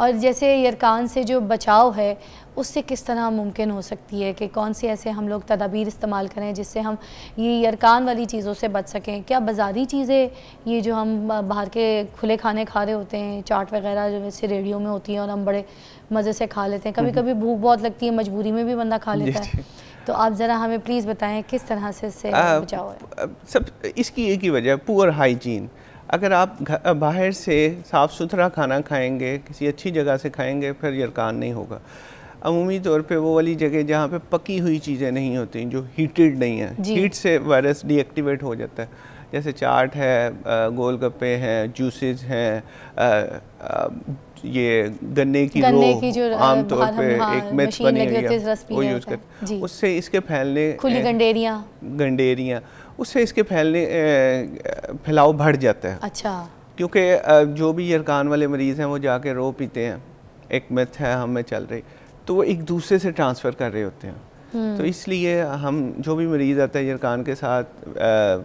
और जैसे यरकान से जो बचाव है उससे किस तरह मुमकिन हो सकती है कि कौन से ऐसे हम लोग तदाबीर इस्तेमाल करें जिससे हम ये यरकान वाली चीज़ों से बच सकें क्या बाज़ारी चीज़ें ये जो हम बाहर के खुले खाने खा रहे होते हैं चाट वगैरह जो वैसे रेडियो में होती हैं और हम बड़े मज़े से खा लेते हैं हम्म, कभी कभी हम्म। भूख बहुत लगती है मजबूरी में भी बंदा खा लेता है तो आप ज़रा हमें प्लीज़ बताएं किस तरह से इससे बचाव है सब इसकी एक ही वजह पुअर हाइजीन अगर आप बाहर से साफ़ सुथरा खाना खाएंगे किसी अच्छी जगह से खाएंगे फिर यरकान नहीं होगा अमूमी तौर पे वो वाली जगह जहाँ पे पकी हुई चीज़ें नहीं होती जो हीटेड नहीं है हीट से वायरस डीएक्टिवेट हो जाता है जैसे चाट है गोलगप्पे हैं जूसेस हैं ये गन्ने की गन्ने रो आमतौर पे एक मेथ हाँ, बनी हुई है वो यूज़ करते उससे इसके फैलने खुली गंडेरियाँ गंडेरियाँ उससे इसके फैलने फैलाव बढ़ जाता है अच्छा क्योंकि जो भी यरकान वाले मरीज़ हैं वो जाके रो पीते हैं एक मिथ है हमें चल रही तो वो एक दूसरे से ट्रांसफ़र कर रहे होते हैं हम्म। तो इसलिए हम जो भी मरीज़ आता है यरकान के साथ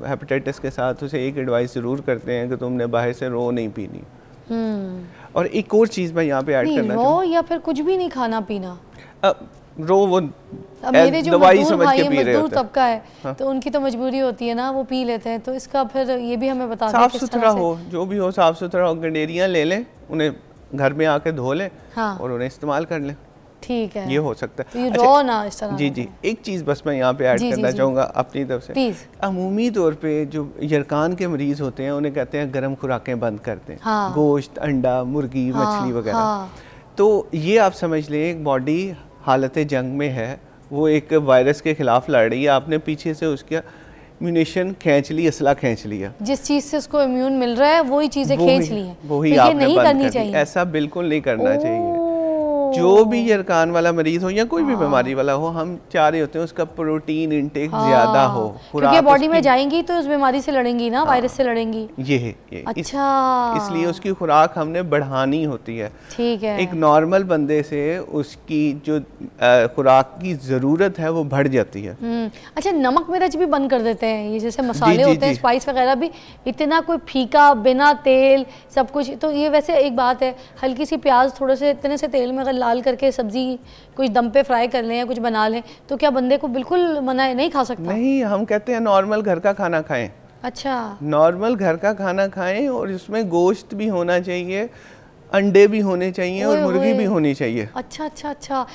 हेपेटाइटिस के साथ उसे एक एडवाइस ज़रूर करते हैं कि तुमने बाहर से रो नहीं पीनी हम्म। और एक और चीज़ मैं यहाँ पे ऐड करना रो या फिर कुछ भी नहीं खाना पीना जो वो मेरे जो दवाई समझ के पी रहे होते तबका है हाँ। तो उनकी तो मजबूरी होती है ना वो पी लेते हैं तो इसका फिर ये भी हमें बता साफ सुथरा हो जो भी हो साफ सुथरा हो गंडेरिया ले लें उन्हें घर में आके धो लें हाँ। और उन्हें इस्तेमाल कर लें ठीक है ये हो सकता है तो अच्छा, ना इस तरह जी जी एक चीज़ बस मैं यहाँ पे ऐड करना चाहूंगा अपनी तरफ से अमूमी तौर पे जो यरकान के मरीज होते हैं उन्हें कहते हैं गर्म खुराकें बंद करते हैं हाँ। गोश्त अंडा मुर्गी मछली हाँ, वगैरह हाँ। तो ये आप समझ लें बॉडी हालत जंग में है वो एक वायरस के खिलाफ लड़ रही है आपने पीछे से उसका इम्यूनेशन खींच ली असला खींच लिया जिस चीज से उसको इम्यून मिल रहा है वही चीजें खींच ली है वही तो आपने नहीं करनी चाहिए ऐसा बिल्कुल नहीं करना चाहिए जो भी oh. यरकान वाला मरीज हो या कोई भी हाँ। बीमारी वाला हो हम चाह रहे होते हैं उसका प्रोटीन इनटेक हाँ। ज्यादा हो क्योंकि बॉडी में जाएंगी तो उस बीमारी से लड़ेंगी ना वायरस हाँ। से लड़ेंगी ये है ये अच्छा इसलिए उसकी खुराक हमने बढ़ानी होती है ठीक है एक नॉर्मल बंदे से उसकी जो खुराक की जरूरत है वो बढ़ जाती है हम्म, अच्छा नमक मिर्च भी बंद कर देते हैं ये जैसे मसाले होते हैं स्पाइस वगैरह भी इतना कोई फीका बिना तेल सब कुछ तो ये वैसे एक बात है हल्की सी प्याज थोड़े से इतने से तेल में अगर लाल करके सब्जी कुछ दम पे फ्राई कर लें या कुछ बना लें तो क्या बंदे को बिल्कुल मना नहीं खा सकता नहीं हम कहते हैं नॉर्मल घर का खाना खाएं अच्छा नॉर्मल घर का खाना खाएं और इसमें गोश्त भी होना चाहिए अंडे भी होने चाहिए और मुर्गी भी होनी चाहिए अच्छा अच्छा अच्छा